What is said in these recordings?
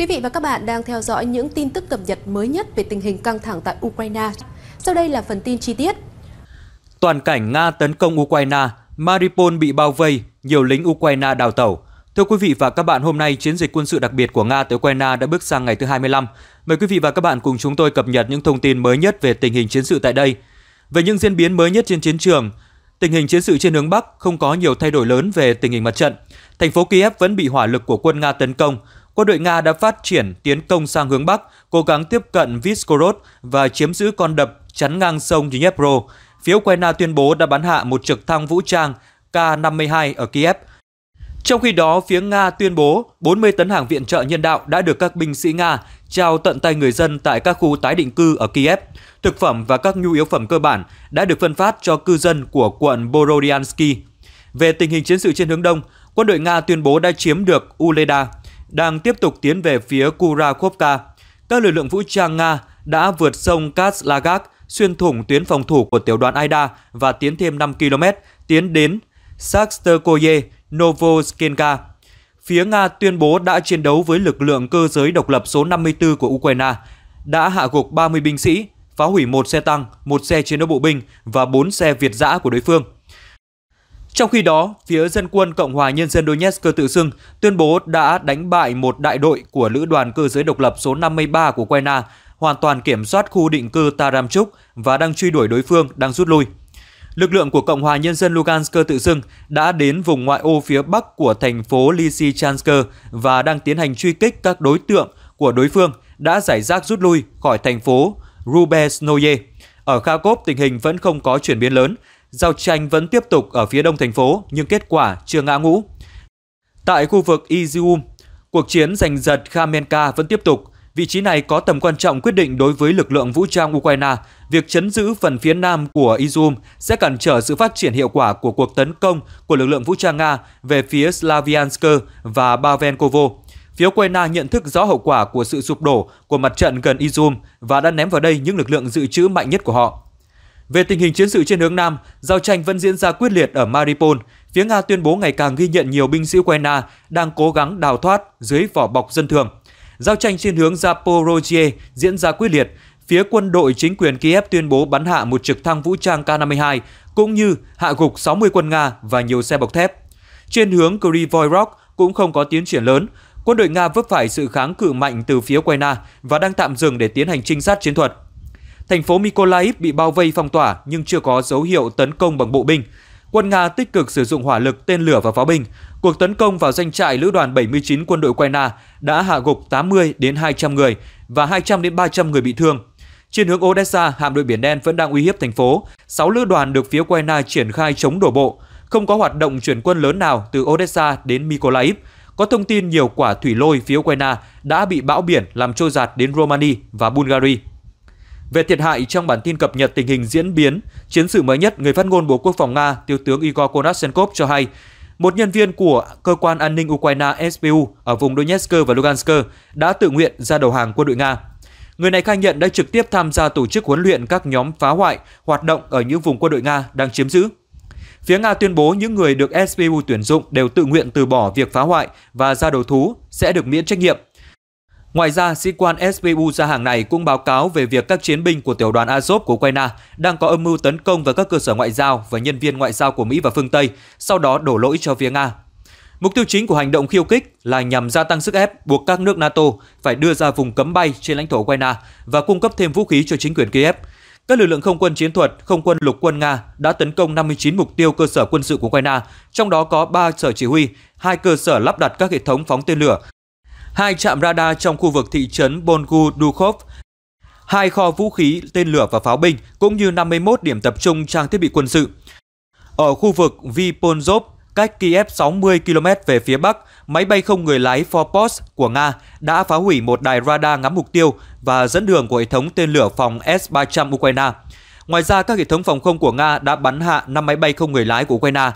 Quý vị và các bạn đang theo dõi những tin tức cập nhật mới nhất về tình hình căng thẳng tại Ukraine. Sau đây là phần tin chi tiết. Toàn cảnh Nga tấn công Ukraine, Mariupol bị bao vây, nhiều lính Ukraine đào tẩu. Thưa quý vị và các bạn, hôm nay chiến dịch quân sự đặc biệt của Nga tại Ukraine đã bước sang ngày thứ 25. Mời quý vị và các bạn cùng chúng tôi cập nhật những thông tin mới nhất về tình hình chiến sự tại đây. Về những diễn biến mới nhất trên chiến trường, tình hình chiến sự trên hướng Bắc không có nhiều thay đổi lớn về tình hình mặt trận. Thành phố Kiev vẫn bị hỏa lực của quân Nga tấn công, quân đội Nga đã phát triển tiến công sang hướng Bắc, cố gắng tiếp cận Vizgorod và chiếm giữ con đập chắn ngang sông Dnipro. Phía Ukraine tuyên bố đã bắn hạ một trực thăng vũ trang K-52 ở Kiev. Trong khi đó, phía Nga tuyên bố 40 tấn hàng viện trợ nhân đạo đã được các binh sĩ Nga trao tận tay người dân tại các khu tái định cư ở Kiev. Thực phẩm và các nhu yếu phẩm cơ bản đã được phân phát cho cư dân của quận Borodiansky. Về tình hình chiến sự trên hướng Đông, quân đội Nga tuyên bố đã chiếm được Uleda, đang tiếp tục tiến về phía Kurakovka. Các lực lượng vũ trang Nga đã vượt sông Katslagat, xuyên thủng tuyến phòng thủ của tiểu đoàn Aida và tiến thêm 5 km, tiến đến Sasterkoye, Novoskenka. Phía Nga tuyên bố đã chiến đấu với lực lượng cơ giới độc lập số 54 của Ukraine, đã hạ gục 30 binh sĩ, phá hủy một xe tăng, một xe chiến đấu bộ binh và 4 xe việt giã của đối phương. Trong khi đó, phía dân quân Cộng hòa Nhân dân Donetsk tự xưng tuyên bố đã đánh bại một đại đội của Lữ đoàn cơ giới độc lập số 53 của Ukraine, hoàn toàn kiểm soát khu định cư Taramchuk và đang truy đuổi đối phương đang rút lui. Lực lượng của Cộng hòa Nhân dân Lugansk tự xưng đã đến vùng ngoại ô phía bắc của thành phố Lysychansk và đang tiến hành truy kích các đối tượng của đối phương đã giải rác rút lui khỏi thành phố Rubesnoye. Ở Kharkov, tình hình vẫn không có chuyển biến lớn Giao tranh vẫn tiếp tục ở phía đông thành phố nhưng kết quả chưa ngã ngũ. Tại khu vực Izium, cuộc chiến giành giật Khamenka vẫn tiếp tục. Vị trí này có tầm quan trọng quyết định đối với lực lượng vũ trang Ukraine. Việc chấn giữ phần phía nam của Izium sẽ cản trở sự phát triển hiệu quả của cuộc tấn công của lực lượng vũ trang Nga về phía Slaviansk và Bavenkovo. Phía Ukraine nhận thức rõ hậu quả của sự sụp đổ của mặt trận gần Izum và đã ném vào đây những lực lượng dự trữ mạnh nhất của họ. Về tình hình chiến sự trên hướng Nam, giao tranh vẫn diễn ra quyết liệt ở Mariupol. Phía Nga tuyên bố ngày càng ghi nhận nhiều binh sĩ Ukraine đang cố gắng đào thoát dưới vỏ bọc dân thường. Giao tranh trên hướng Zaporozhye diễn ra quyết liệt. Phía quân đội chính quyền Kiev tuyên bố bắn hạ một trực thăng vũ trang K-52, cũng như hạ gục 60 quân Nga và nhiều xe bọc thép. Trên hướng Kryvyi Rog cũng không có tiến triển lớn, quân đội Nga vấp phải sự kháng cự mạnh từ phía Ukraine và đang tạm dừng để tiến hành trinh sát chiến thuật. Thành phố Mykolaiv bị bao vây phong tỏa nhưng chưa có dấu hiệu tấn công bằng bộ binh. Quân Nga tích cực sử dụng hỏa lực, tên lửa và pháo binh. Cuộc tấn công vào doanh trại lữ đoàn 79 quân đội Ukraine đã hạ gục 80 đến 200 người và 200 đến 300 người bị thương. Trên hướng Odessa, hạm đội Biển Đen vẫn đang uy hiếp thành phố. 6 lữ đoàn được phía Ukraine triển khai chống đổ bộ. Không có hoạt động chuyển quân lớn nào từ Odessa đến Mykolaiv. Có thông tin nhiều quả thủy lôi phía Ukraine đã bị bão biển làm trôi giạt đến Romania và Bulgaria. Về thiệt hại trong bản tin cập nhật tình hình diễn biến chiến sự mới nhất, người phát ngôn Bộ Quốc phòng Nga, Tiêu tướng Igor Konashenkov cho hay, một nhân viên của cơ quan an ninh Ukraine spu ở vùng Donetsk và Lugansk đã tự nguyện ra đầu hàng quân đội Nga. Người này khai nhận đã trực tiếp tham gia tổ chức huấn luyện các nhóm phá hoại hoạt động ở những vùng quân đội Nga đang chiếm giữ. Phía Nga tuyên bố những người được spu tuyển dụng đều tự nguyện từ bỏ việc phá hoại và ra đầu thú sẽ được miễn trách nhiệm. Ngoài ra, sĩ quan SBU ra hàng này cũng báo cáo về việc các chiến binh của tiểu đoàn Azov của Ukraine đang có âm mưu tấn công vào các cơ sở ngoại giao và nhân viên ngoại giao của Mỹ và phương Tây, sau đó đổ lỗi cho phía Nga. Mục tiêu chính của hành động khiêu khích là nhằm gia tăng sức ép buộc các nước NATO phải đưa ra vùng cấm bay trên lãnh thổ Ukraine và cung cấp thêm vũ khí cho chính quyền Kiev. Các lực lượng không quân chiến thuật, không quân lục quân Nga đã tấn công 59 mục tiêu cơ sở quân sự của Ukraine, trong đó có 3 sở chỉ huy, 2 cơ sở lắp đặt các hệ thống phóng tên lửa hai trạm radar trong khu vực thị trấn Bongu Dukhov, hai kho vũ khí, tên lửa và pháo binh, cũng như 51 điểm tập trung trang thiết bị quân sự. Ở khu vực Viponzov, cách Kiev 60 km về phía bắc, máy bay không người lái Forpost của Nga đã phá hủy một đài radar ngắm mục tiêu và dẫn đường của hệ thống tên lửa phòng S-300 Ukraine. Ngoài ra, các hệ thống phòng không của Nga đã bắn hạ 5 máy bay không người lái của Ukraine,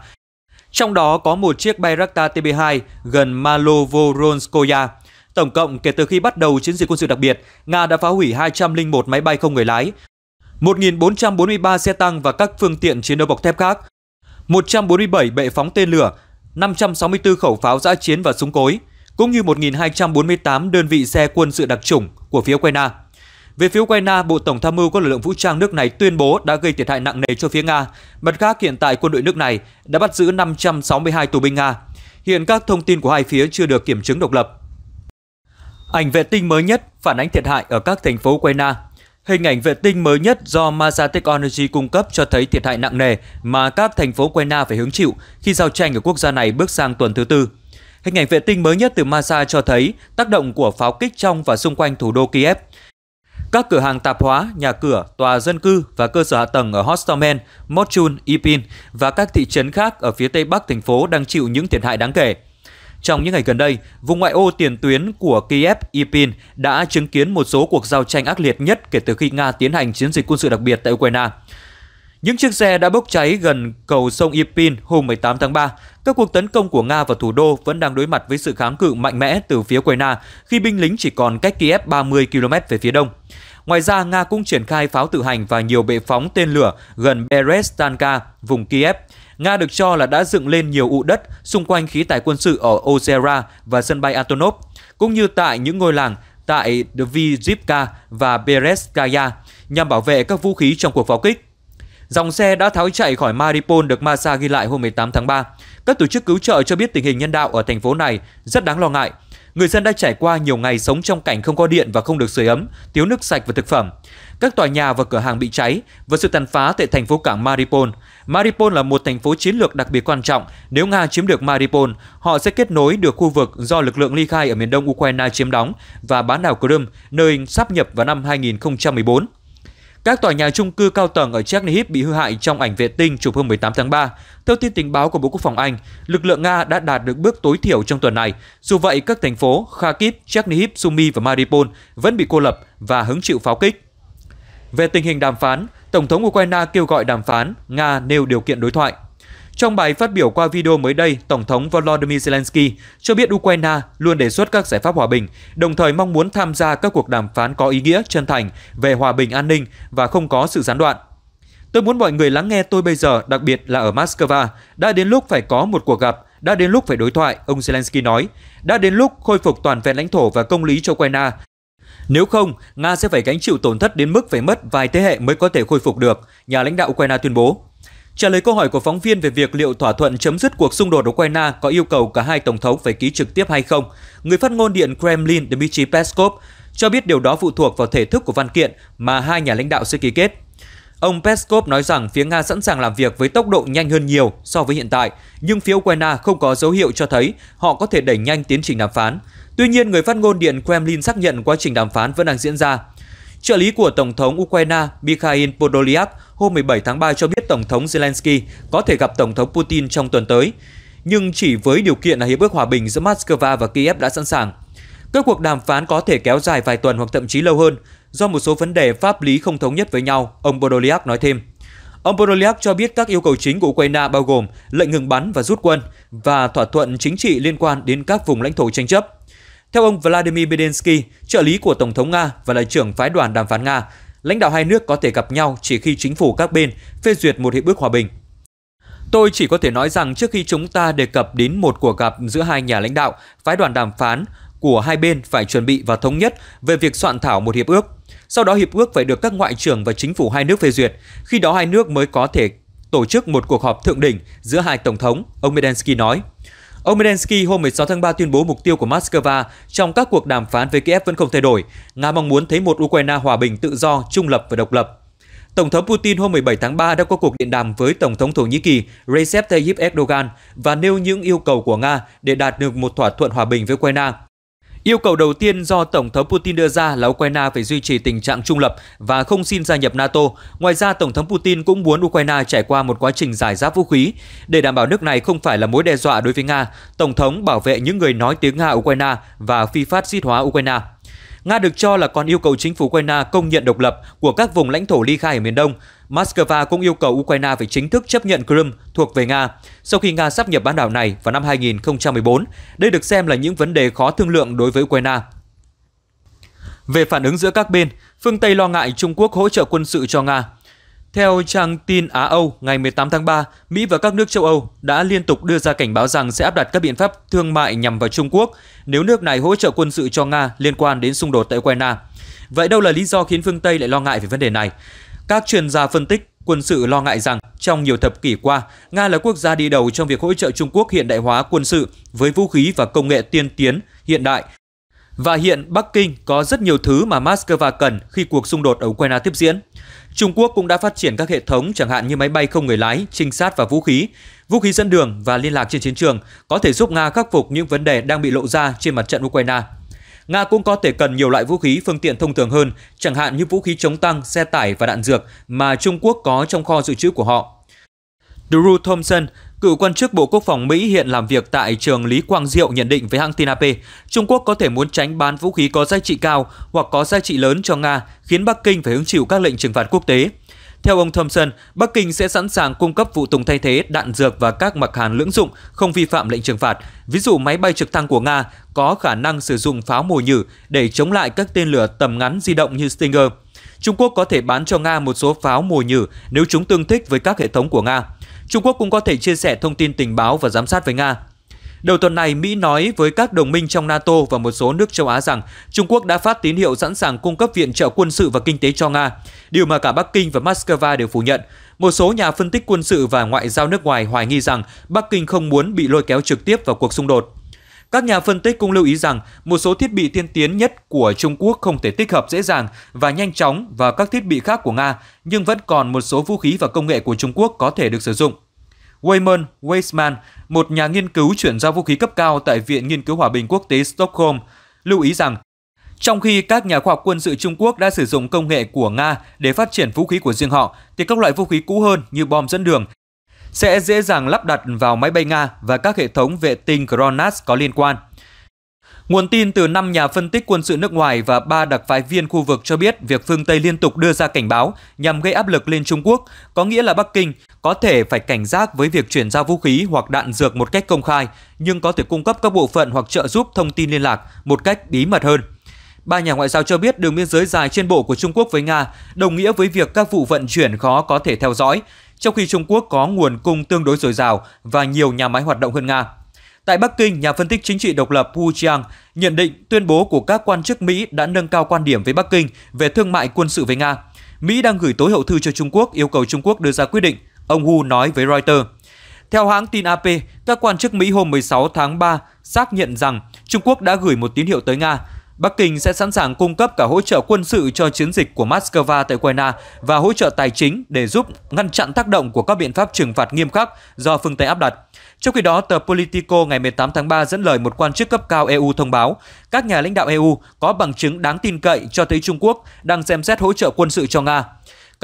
trong đó có một chiếc Bayraktar TB2 gần Malovoronskoye. Tổng cộng kể từ khi bắt đầu chiến dịch quân sự đặc biệt, Nga đã phá hủy 201 máy bay không người lái, 1.443 xe tăng và các phương tiện chiến đấu bọc thép khác, 147 bệ phóng tên lửa, 564 khẩu pháo giã chiến và súng cối, cũng như 1.248 đơn vị xe quân sự đặc chủng của phía Ukraine. Về phía Ukraine, Bộ Tổng tham mưu các lực lượng vũ trang nước này tuyên bố đã gây thiệt hại nặng nề cho phía Nga. Mặt khác, hiện tại quân đội nước này đã bắt giữ 562 tù binh Nga. Hiện các thông tin của hai phía chưa được kiểm chứng độc lập. Ảnh vệ tinh mới nhất phản ánh thiệt hại ở các thành phố Ukraine. Hình ảnh vệ tinh mới nhất do Masa Technology cung cấp cho thấy thiệt hại nặng nề mà các thành phố Ukraine phải hứng chịu khi giao tranh ở quốc gia này bước sang tuần thứ tư. Hình ảnh vệ tinh mới nhất từ Masa cho thấy tác động của pháo kích trong và xung quanh thủ đô Kiev. Các cửa hàng tạp hóa, nhà cửa, tòa dân cư và cơ sở hạ tầng ở Hostomel, Mochun, Ipin và các thị trấn khác ở phía tây bắc thành phố đang chịu những thiệt hại đáng kể. Trong những ngày gần đây, vùng ngoại ô tiền tuyến của Kiev Ipin đã chứng kiến một số cuộc giao tranh ác liệt nhất kể từ khi Nga tiến hành chiến dịch quân sự đặc biệt tại Ukraine. Những chiếc xe đã bốc cháy gần cầu sông Ipin hôm 18 tháng 3. Các cuộc tấn công của Nga vào thủ đô vẫn đang đối mặt với sự kháng cự mạnh mẽ từ phía Ukraine khi binh lính chỉ còn cách Kiev 30 km về phía đông. Ngoài ra, Nga cũng triển khai pháo tự hành và nhiều bệ phóng tên lửa gần Berestanka, vùng Kiev. Nga được cho là đã dựng lên nhiều ụ đất xung quanh khí tài quân sự ở Ozera và sân bay Antonov, cũng như tại những ngôi làng tại Dvizivka và Bereskaya nhằm bảo vệ các vũ khí trong cuộc pháo kích. Dòng xe đã tháo chạy khỏi Mariupol được Masa ghi lại hôm 18 tháng 3. Các tổ chức cứu trợ cho biết tình hình nhân đạo ở thành phố này rất đáng lo ngại. Người dân đã trải qua nhiều ngày sống trong cảnh không có điện và không được sưởi ấm, thiếu nước sạch và thực phẩm. Các tòa nhà và cửa hàng bị cháy và sự tàn phá tại thành phố cảng Mariupol. Mariupol là một thành phố chiến lược đặc biệt quan trọng. Nếu Nga chiếm được Mariupol, họ sẽ kết nối được khu vực do lực lượng ly khai ở miền đông Ukraine chiếm đóng và bán đảo Crimea, nơi sắp nhập vào năm 2014. Các tòa nhà chung cư cao tầng ở Chernihiv bị hư hại trong ảnh vệ tinh chụp hôm 18 tháng 3. Theo tin tình báo của Bộ Quốc phòng Anh, lực lượng Nga đã đạt được bước tối thiểu trong tuần này. Dù vậy, các thành phố Kharkiv, Chernihiv, Sumy và Mariupol vẫn bị cô lập và hứng chịu pháo kích. Về tình hình đàm phán, Tổng thống Ukraine kêu gọi đàm phán, Nga nêu điều kiện đối thoại. Trong bài phát biểu qua video mới đây, Tổng thống Volodymyr Zelensky cho biết Ukraine luôn đề xuất các giải pháp hòa bình, đồng thời mong muốn tham gia các cuộc đàm phán có ý nghĩa, chân thành về hòa bình an ninh và không có sự gián đoạn. Tôi muốn mọi người lắng nghe tôi bây giờ, đặc biệt là ở Moscow. Đã đến lúc phải có một cuộc gặp, đã đến lúc phải đối thoại, ông Zelensky nói. Đã đến lúc khôi phục toàn vẹn lãnh thổ và công lý cho Ukraine, nếu không, Nga sẽ phải gánh chịu tổn thất đến mức phải mất vài thế hệ mới có thể khôi phục được, nhà lãnh đạo Ukraine tuyên bố. Trả lời câu hỏi của phóng viên về việc liệu thỏa thuận chấm dứt cuộc xung đột ở Ukraine có yêu cầu cả hai tổng thống phải ký trực tiếp hay không, người phát ngôn Điện Kremlin Dmitry Peskov cho biết điều đó phụ thuộc vào thể thức của văn kiện mà hai nhà lãnh đạo sẽ ký kết. Ông Peskov nói rằng phía Nga sẵn sàng làm việc với tốc độ nhanh hơn nhiều so với hiện tại, nhưng phía Ukraine không có dấu hiệu cho thấy họ có thể đẩy nhanh tiến trình đàm phán. Tuy nhiên, người phát ngôn Điện Kremlin xác nhận quá trình đàm phán vẫn đang diễn ra. Trợ lý của Tổng thống Ukraine Mikhail Podolyak hôm 17 tháng 3 cho biết Tổng thống Zelensky có thể gặp Tổng thống Putin trong tuần tới, nhưng chỉ với điều kiện là hiệp ước hòa bình giữa Moscow và Kiev đã sẵn sàng. Các cuộc đàm phán có thể kéo dài vài tuần hoặc thậm chí lâu hơn do một số vấn đề pháp lý không thống nhất với nhau, ông Podolyak nói thêm. Ông Podolyak cho biết các yêu cầu chính của Ukraine bao gồm lệnh ngừng bắn và rút quân và thỏa thuận chính trị liên quan đến các vùng lãnh thổ tranh chấp. Theo ông Vladimir Zelensky, trợ lý của Tổng thống Nga và là trưởng phái đoàn đàm phán Nga, lãnh đạo hai nước có thể gặp nhau chỉ khi chính phủ các bên phê duyệt một hiệp ước hòa bình. Tôi chỉ có thể nói rằng trước khi chúng ta đề cập đến một cuộc gặp giữa hai nhà lãnh đạo, phái đoàn đàm phán của hai bên phải chuẩn bị và thống nhất về việc soạn thảo một hiệp ước. Sau đó hiệp ước phải được các ngoại trưởng và chính phủ hai nước phê duyệt, khi đó hai nước mới có thể tổ chức một cuộc họp thượng đỉnh giữa hai tổng thống, ông Zelensky nói. Ông Zelensky hôm 16 tháng 3 tuyên bố mục tiêu của Moscow trong các cuộc đàm phán với Kiev vẫn không thay đổi. Nga mong muốn thấy một Ukraine hòa bình, tự do, trung lập và độc lập. Tổng thống Putin hôm 17 tháng 3 đã có cuộc điện đàm với Tổng thống Thổ Nhĩ Kỳ Recep Tayyip Erdogan và nêu những yêu cầu của Nga để đạt được một thỏa thuận hòa bình với Ukraine. Yêu cầu đầu tiên do Tổng thống Putin đưa ra là Ukraine phải duy trì tình trạng trung lập và không xin gia nhập NATO. Ngoài ra, Tổng thống Putin cũng muốn Ukraine trải qua một quá trình giải giáp vũ khí. Để đảm bảo nước này không phải là mối đe dọa đối với Nga, Tổng thống bảo vệ những người nói tiếng Nga Ukraine và phi phát xít hóa Ukraine. Nga được cho là còn yêu cầu chính phủ Ukraine công nhận độc lập của các vùng lãnh thổ ly khai ở miền Đông. Moscow cũng yêu cầu Ukraine phải chính thức chấp nhận Crimea thuộc về Nga sau khi Nga sắp nhập bán đảo này vào năm 2014. Đây được xem là những vấn đề khó thương lượng đối với Ukraine. Về phản ứng giữa các bên, phương Tây lo ngại Trung Quốc hỗ trợ quân sự cho Nga. Theo trang tin Á Âu, ngày 18 tháng 3, Mỹ và các nước châu Âu đã liên tục đưa ra cảnh báo rằng sẽ áp đặt các biện pháp thương mại nhằm vào Trung Quốc nếu nước này hỗ trợ quân sự cho Nga liên quan đến xung đột tại Ukraine. Vậy đâu là lý do khiến phương Tây lại lo ngại về vấn đề này? Các chuyên gia phân tích quân sự lo ngại rằng trong nhiều thập kỷ qua, Nga là quốc gia đi đầu trong việc hỗ trợ Trung Quốc hiện đại hóa quân sự với vũ khí và công nghệ tiên tiến hiện đại và hiện Bắc Kinh có rất nhiều thứ mà Moscow cần khi cuộc xung đột ở Ukraine tiếp diễn. Trung Quốc cũng đã phát triển các hệ thống chẳng hạn như máy bay không người lái, trinh sát và vũ khí. Vũ khí dẫn đường và liên lạc trên chiến trường có thể giúp Nga khắc phục những vấn đề đang bị lộ ra trên mặt trận Ukraine. Nga cũng có thể cần nhiều loại vũ khí phương tiện thông thường hơn, chẳng hạn như vũ khí chống tăng, xe tải và đạn dược mà Trung Quốc có trong kho dự trữ của họ. Drew Thompson, Cựu quan chức Bộ Quốc phòng Mỹ hiện làm việc tại trường Lý Quang Diệu nhận định với hãng tin AP, Trung Quốc có thể muốn tránh bán vũ khí có giá trị cao hoặc có giá trị lớn cho Nga, khiến Bắc Kinh phải hứng chịu các lệnh trừng phạt quốc tế. Theo ông Thompson, Bắc Kinh sẽ sẵn sàng cung cấp phụ tùng thay thế, đạn dược và các mặt hàng lưỡng dụng không vi phạm lệnh trừng phạt. Ví dụ máy bay trực thăng của Nga có khả năng sử dụng pháo mồi nhử để chống lại các tên lửa tầm ngắn di động như Stinger. Trung Quốc có thể bán cho Nga một số pháo mồi nhử nếu chúng tương thích với các hệ thống của Nga. Trung Quốc cũng có thể chia sẻ thông tin tình báo và giám sát với Nga. Đầu tuần này, Mỹ nói với các đồng minh trong NATO và một số nước châu Á rằng Trung Quốc đã phát tín hiệu sẵn sàng cung cấp viện trợ quân sự và kinh tế cho Nga, điều mà cả Bắc Kinh và Moscow đều phủ nhận. Một số nhà phân tích quân sự và ngoại giao nước ngoài hoài nghi rằng Bắc Kinh không muốn bị lôi kéo trực tiếp vào cuộc xung đột. Các nhà phân tích cũng lưu ý rằng một số thiết bị tiên tiến nhất của Trung Quốc không thể tích hợp dễ dàng và nhanh chóng vào các thiết bị khác của Nga, nhưng vẫn còn một số vũ khí và công nghệ của Trung Quốc có thể được sử dụng. Wayman Weisman, một nhà nghiên cứu chuyển giao vũ khí cấp cao tại Viện Nghiên cứu Hòa bình Quốc tế Stockholm, lưu ý rằng trong khi các nhà khoa học quân sự Trung Quốc đã sử dụng công nghệ của Nga để phát triển vũ khí của riêng họ, thì các loại vũ khí cũ hơn như bom dẫn đường sẽ dễ dàng lắp đặt vào máy bay Nga và các hệ thống vệ tinh GRONASS có liên quan. Nguồn tin từ 5 nhà phân tích quân sự nước ngoài và 3 đặc phái viên khu vực cho biết việc phương Tây liên tục đưa ra cảnh báo nhằm gây áp lực lên Trung Quốc, có nghĩa là Bắc Kinh có thể phải cảnh giác với việc chuyển giao vũ khí hoặc đạn dược một cách công khai, nhưng có thể cung cấp các bộ phận hoặc trợ giúp thông tin liên lạc một cách bí mật hơn. Ba nhà ngoại giao cho biết đường biên giới dài trên bộ của Trung Quốc với Nga đồng nghĩa với việc các vụ vận chuyển khó có thể theo dõi, trong khi Trung Quốc có nguồn cung tương đối dồi dào và nhiều nhà máy hoạt động hơn Nga. Tại Bắc Kinh, nhà phân tích chính trị độc lập Hu Chiang nhận định tuyên bố của các quan chức Mỹ đã nâng cao quan điểm với Bắc Kinh về thương mại quân sự với Nga. Mỹ đang gửi tối hậu thư cho Trung Quốc yêu cầu Trung Quốc đưa ra quyết định, ông Hu nói với Reuters. Theo hãng tin AP, các quan chức Mỹ hôm 16 tháng 3 xác nhận rằng Trung Quốc đã gửi một tín hiệu tới Nga Bắc Kinh sẽ sẵn sàng cung cấp cả hỗ trợ quân sự cho chiến dịch của Moscow tại Ukraine và hỗ trợ tài chính để giúp ngăn chặn tác động của các biện pháp trừng phạt nghiêm khắc do phương Tây áp đặt. Trong khi đó, tờ Politico ngày 18 tháng 3 dẫn lời một quan chức cấp cao EU thông báo các nhà lãnh đạo EU có bằng chứng đáng tin cậy cho thấy Trung Quốc đang xem xét hỗ trợ quân sự cho Nga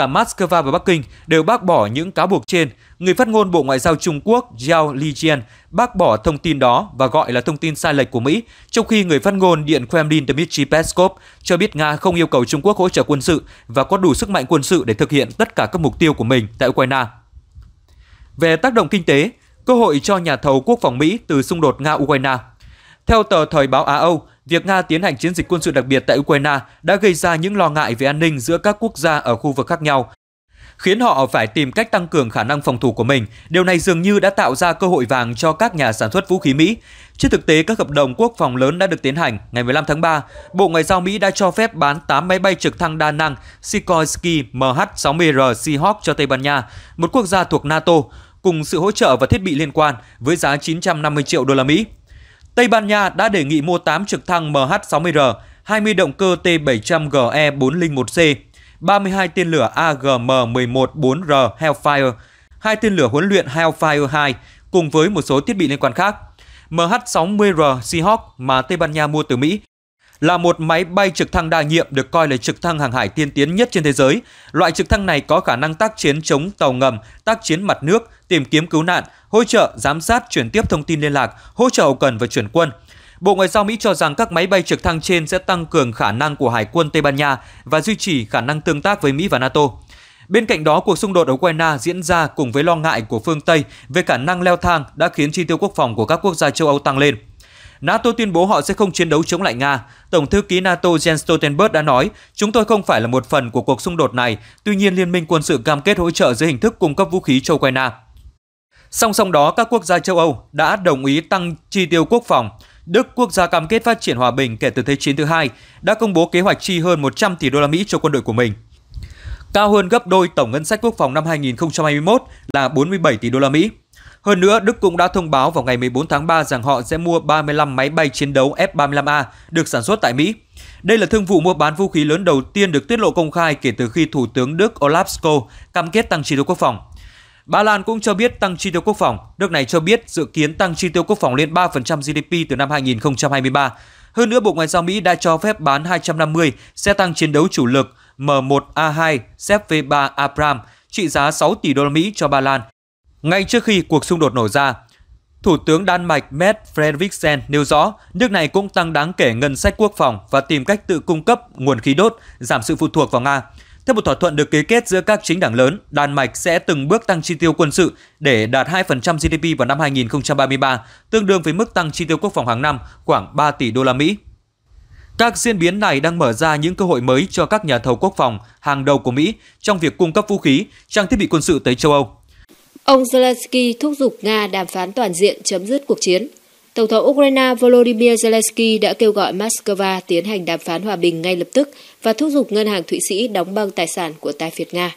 cả Moscow và Bắc Kinh đều bác bỏ những cáo buộc trên. Người phát ngôn Bộ Ngoại giao Trung Quốc Zhao Lijian bác bỏ thông tin đó và gọi là thông tin sai lệch của Mỹ, trong khi người phát ngôn Điện Kremlin Dmitry Peskov cho biết Nga không yêu cầu Trung Quốc hỗ trợ quân sự và có đủ sức mạnh quân sự để thực hiện tất cả các mục tiêu của mình tại Ukraine. Về tác động kinh tế, cơ hội cho nhà thầu quốc phòng Mỹ từ xung đột Nga-Ukraine theo tờ Thời báo Á Âu, Việc Nga tiến hành chiến dịch quân sự đặc biệt tại Ukraine đã gây ra những lo ngại về an ninh giữa các quốc gia ở khu vực khác nhau, khiến họ phải tìm cách tăng cường khả năng phòng thủ của mình. Điều này dường như đã tạo ra cơ hội vàng cho các nhà sản xuất vũ khí Mỹ. Trên thực tế, các hợp đồng quốc phòng lớn đã được tiến hành. Ngày 15 tháng 3, Bộ Ngoại giao Mỹ đã cho phép bán 8 máy bay trực thăng đa năng Sikorsky MH-60R Seahawk cho Tây Ban Nha, một quốc gia thuộc NATO, cùng sự hỗ trợ và thiết bị liên quan với giá 950 triệu đô la Mỹ. Tây Ban Nha đã đề nghị mua 8 trực thăng MH-60R, 20 động cơ T-700GE401C, 32 tên lửa AGM-114R Hellfire, hai tên lửa huấn luyện Hellfire 2 cùng với một số thiết bị liên quan khác. MH-60R Seahawk mà Tây Ban Nha mua từ Mỹ là một máy bay trực thăng đa nhiệm được coi là trực thăng hàng hải tiên tiến nhất trên thế giới. Loại trực thăng này có khả năng tác chiến chống tàu ngầm, tác chiến mặt nước, tìm kiếm cứu nạn, hỗ trợ giám sát, chuyển tiếp thông tin liên lạc, hỗ trợ hậu cần và chuyển quân. Bộ Ngoại giao Mỹ cho rằng các máy bay trực thăng trên sẽ tăng cường khả năng của Hải quân Tây Ban Nha và duy trì khả năng tương tác với Mỹ và NATO. Bên cạnh đó, cuộc xung đột ở Ukraine diễn ra cùng với lo ngại của phương Tây về khả năng leo thang đã khiến chi tiêu quốc phòng của các quốc gia châu Âu tăng lên. NATO tuyên bố họ sẽ không chiến đấu chống lại Nga. Tổng thư ký NATO Jens Stoltenberg đã nói, chúng tôi không phải là một phần của cuộc xung đột này, tuy nhiên Liên minh quân sự cam kết hỗ trợ dưới hình thức cung cấp vũ khí cho Ukraine. Song song đó, các quốc gia châu Âu đã đồng ý tăng chi tiêu quốc phòng. Đức, quốc gia cam kết phát triển hòa bình kể từ Thế chiến thứ hai, đã công bố kế hoạch chi hơn 100 tỷ đô la Mỹ cho quân đội của mình cao hơn gấp đôi tổng ngân sách quốc phòng năm 2021 là 47 tỷ đô la Mỹ. Hơn nữa, Đức cũng đã thông báo vào ngày 14 tháng 3 rằng họ sẽ mua 35 máy bay chiến đấu F-35A được sản xuất tại Mỹ. Đây là thương vụ mua bán vũ khí lớn đầu tiên được tiết lộ công khai kể từ khi Thủ tướng Đức Olaf Scholz cam kết tăng chi tiêu quốc phòng. Ba Lan cũng cho biết tăng chi tiêu quốc phòng. Đức này cho biết dự kiến tăng chi tiêu quốc phòng lên 3% GDP từ năm 2023. Hơn nữa, Bộ Ngoại giao Mỹ đã cho phép bán 250 xe tăng chiến đấu chủ lực M1A2 Zv3 Abrams trị giá 6 tỷ đô la Mỹ cho Ba Lan ngay trước khi cuộc xung đột nổ ra, Thủ tướng Đan Mạch Matt Frederiksen nêu rõ nước này cũng tăng đáng kể ngân sách quốc phòng và tìm cách tự cung cấp nguồn khí đốt, giảm sự phụ thuộc vào Nga. Theo một thỏa thuận được ký kết giữa các chính đảng lớn, Đan Mạch sẽ từng bước tăng chi tiêu quân sự để đạt 2% GDP vào năm 2033, tương đương với mức tăng chi tiêu quốc phòng hàng năm khoảng 3 tỷ đô la Mỹ. Các diễn biến này đang mở ra những cơ hội mới cho các nhà thầu quốc phòng hàng đầu của Mỹ trong việc cung cấp vũ khí, trang thiết bị quân sự tới châu Âu. Ông Zelensky thúc giục Nga đàm phán toàn diện chấm dứt cuộc chiến. Tổng thống Ukraine Volodymyr Zelensky đã kêu gọi Moscow tiến hành đàm phán hòa bình ngay lập tức và thúc giục Ngân hàng Thụy Sĩ đóng băng tài sản của tài phiệt Nga.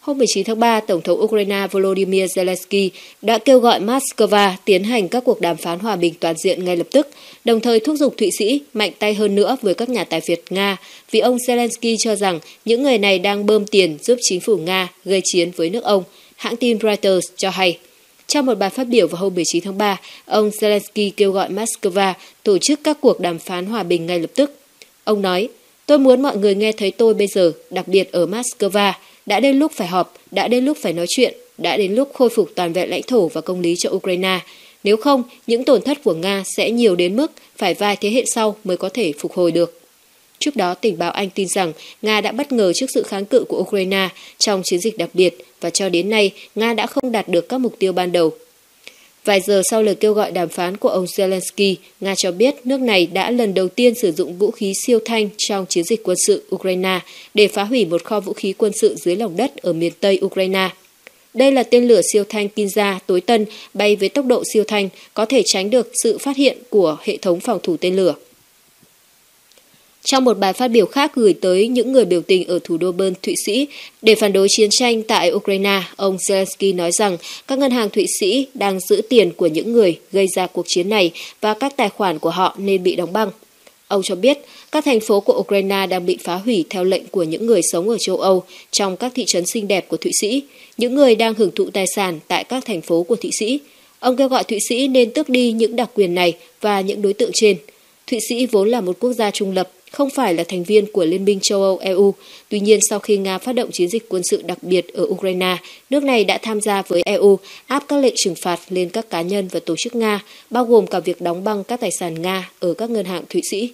Hôm 19 tháng 3, Tổng thống Ukraine Volodymyr Zelensky đã kêu gọi Moscow tiến hành các cuộc đàm phán hòa bình toàn diện ngay lập tức, đồng thời thúc giục Thụy Sĩ mạnh tay hơn nữa với các nhà tài phiệt Nga, vì ông Zelensky cho rằng những người này đang bơm tiền giúp chính phủ Nga gây chiến với nước ông – hãng tin Reuters cho hay. Trong một bài phát biểu vào hôm 19 tháng 3, ông Zelensky kêu gọi Moscow tổ chức các cuộc đàm phán hòa bình ngay lập tức. Ông nói, tôi muốn mọi người nghe thấy tôi bây giờ, đặc biệt ở Moscow. Đã đến lúc phải họp, đã đến lúc phải nói chuyện, đã đến lúc khôi phục toàn vẹn lãnh thổ và công lý cho Ukraine. Nếu không, những tổn thất của Nga sẽ nhiều đến mức phải vài thế hệ sau mới có thể phục hồi được. Trước đó, tình báo Anh tin rằng Nga đã bất ngờ trước sự kháng cự của Ukraine trong chiến dịch đặc biệt và cho đến nay, Nga đã không đạt được các mục tiêu ban đầu. Vài giờ sau lời kêu gọi đàm phán của ông Zelensky, Nga cho biết nước này đã lần đầu tiên sử dụng vũ khí siêu thanh trong chiến dịch quân sự Ukraine để phá hủy một kho vũ khí quân sự dưới lòng đất ở miền Tây Ukraine. Đây là tên lửa siêu thanh Kinza tối tân bay với tốc độ siêu thanh, có thể tránh được sự phát hiện của hệ thống phòng thủ tên lửa trong một bài phát biểu khác gửi tới những người biểu tình ở thủ đô Bern, Thụy Sĩ. Để phản đối chiến tranh tại Ukraine, ông Zelensky nói rằng các ngân hàng Thụy Sĩ đang giữ tiền của những người gây ra cuộc chiến này và các tài khoản của họ nên bị đóng băng. Ông cho biết các thành phố của Ukraine đang bị phá hủy theo lệnh của những người sống ở châu Âu trong các thị trấn xinh đẹp của Thụy Sĩ, những người đang hưởng thụ tài sản tại các thành phố của Thụy Sĩ. Ông kêu gọi Thụy Sĩ nên tước đi những đặc quyền này và những đối tượng trên. Thụy Sĩ vốn là một quốc gia trung lập không phải là thành viên của Liên minh châu Âu EU. Tuy nhiên, sau khi Nga phát động chiến dịch quân sự đặc biệt ở Ukraine, nước này đã tham gia với EU áp các lệnh trừng phạt lên các cá nhân và tổ chức Nga, bao gồm cả việc đóng băng các tài sản Nga ở các ngân hàng Thụy Sĩ.